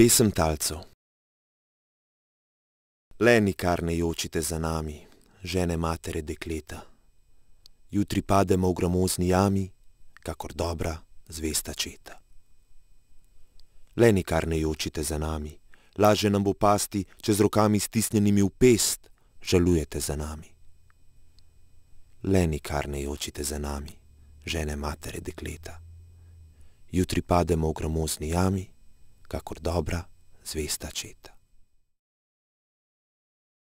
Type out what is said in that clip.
Pesem talcev. Le nikar ne jočite za nami, žene matere dekleta. Jutri pademo v gramozni jami, kakor dobra zvesta četa. Le nikar ne jočite za nami, laže nam bo pasti, če z rokami stisnjenimi v pest žalujete za nami. Le nikar ne jočite za nami, žene matere dekleta. Jutri pademo v gramozni jami, kakor dobra zvesta četa. kako dobra zvista čita.